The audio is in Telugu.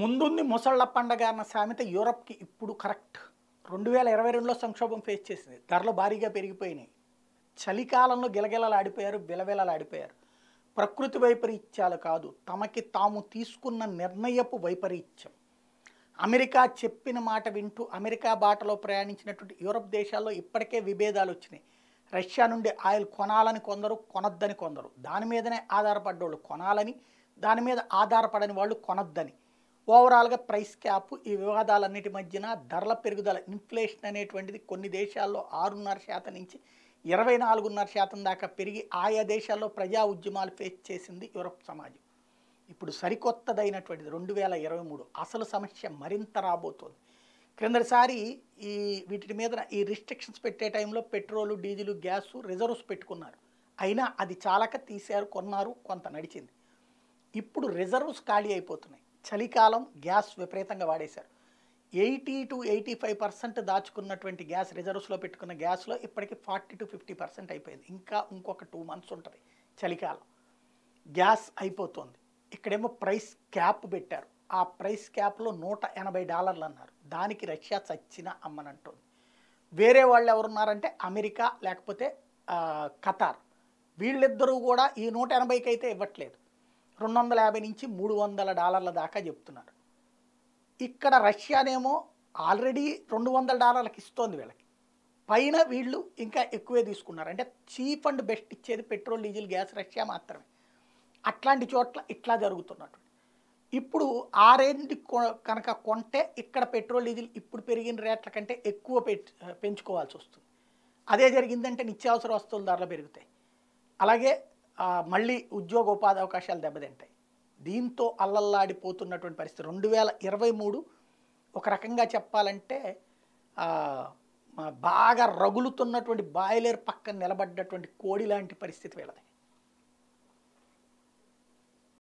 ముందుంది ముసళ్ళ పండగ అన్న సామెత యూరప్కి ఇప్పుడు కరెక్ట్ రెండు వేల ఇరవై రెండులో సంక్షోభం ఫేస్ చేసింది ధరలు భారీగా పెరిగిపోయినాయి చలికాలంలో గిలగిలలాడిపోయారు బిలబిలలాడిపోయారు ప్రకృతి వైపరీత్యాలు కాదు తమకి తాము తీసుకున్న నిర్ణయపు వైపరీత్యం అమెరికా చెప్పిన మాట వింటూ అమెరికా బాటలో ప్రయాణించినటువంటి యూరప్ దేశాల్లో ఇప్పటికే విభేదాలు వచ్చినాయి రష్యా నుండి ఆయిల్ కొనాలని కొందరు కొనొద్దని కొందరు దాని మీదనే ఆధారపడ్డోళ్ళు కొనాలని దాని మీద ఆధారపడని వాళ్ళు కొనొద్దని ఓవరాల్గా ప్రైస్ క్యాప్ ఈ వివాదాలన్నిటి మధ్యన ధరల పెరుగుదల ఇన్ఫ్లేషన్ అనేటువంటిది కొన్ని దేశాల్లో ఆరున్నర శాతం నుంచి ఇరవై నాలుగున్నర శాతం దాకా పెరిగి ఆయా దేశాల్లో ప్రజా ఉద్యమాలు ఫేస్ చేసింది యూరప్ సమాజం ఇప్పుడు సరికొత్తదైనటువంటిది రెండు వేల ఇరవై మూడు అసలు సమస్య మరింత రాబోతోంది క్రిందసారి ఈ వీటి మీద ఈ రిస్ట్రిక్షన్స్ పెట్టే టైంలో పెట్రోలు డీజిల్ గ్యాసు రిజర్వ్స్ పెట్టుకున్నారు అయినా అది చాలక తీశారు కొన్నారు కొంత నడిచింది ఇప్పుడు రిజర్వ్స్ ఖాళీ అయిపోతున్నాయి చలికాలం గ్యాస్ విపరీతంగా వాడేశారు eighty two eighty five percent దాచుకున్నటువంటి గ్యాస్ రిజర్వ్స్లో పెట్టుకున్న గ్యాస్లో ఇప్పటికి ఫార్టీ టు ఫిఫ్టీ పర్సెంట్ అయిపోయింది ఇంకా ఇంకొక టూ మంత్స్ ఉంటుంది చలికాలం గ్యాస్ అయిపోతుంది ఇక్కడేమో ప్రైస్ క్యాప్ పెట్టారు ఆ ప్రైస్ క్యాప్లో నూట ఎనభై డాలర్లు అన్నారు దానికి రష్యా చచ్చిన అమ్మనంటుంది వేరే వాళ్ళు ఎవరున్నారంటే అమెరికా లేకపోతే ఖతార్ వీళ్ళిద్దరూ కూడా ఈ నూట ఎనభైకి అయితే ఇవ్వట్లేదు రెండు వందల యాభై నుంచి మూడు వందల డాలర్ల దాకా చెప్తున్నారు ఇక్కడ రష్యానేమో ఆల్రెడీ రెండు వందల డాలర్లకు ఇస్తోంది వీళ్ళకి పైన వీళ్ళు ఇంకా ఎక్కువే తీసుకున్నారు అంటే చీప్ అండ్ బెస్ట్ ఇచ్చేది పెట్రోల్ డీజిల్ గ్యాస్ రష్యా మాత్రమే అట్లాంటి చోట్ల ఇట్లా జరుగుతున్నట్టు ఇప్పుడు ఆ రేంజ్ కనుక కొంటే ఇక్కడ పెట్రోల్ డీజిల్ ఇప్పుడు పెరిగిన రేట్ల కంటే ఎక్కువ పెంచుకోవాల్సి వస్తుంది అదే జరిగిందంటే నిత్యావసర వస్తువుల ధరలు పెరుగుతాయి అలాగే మళ్ళీ ఉద్యోగ ఉపాధి అవకాశాలు దెబ్బతింటాయి దీంతో అల్లల్లాడిపోతున్నటువంటి పరిస్థితి రెండు వేల ఇరవై మూడు ఒక రకంగా చెప్పాలంటే బాగా రగులుతున్నటువంటి బాయిలర్ పక్కన నిలబడ్డటువంటి కోడి లాంటి పరిస్థితి వీళ్ళది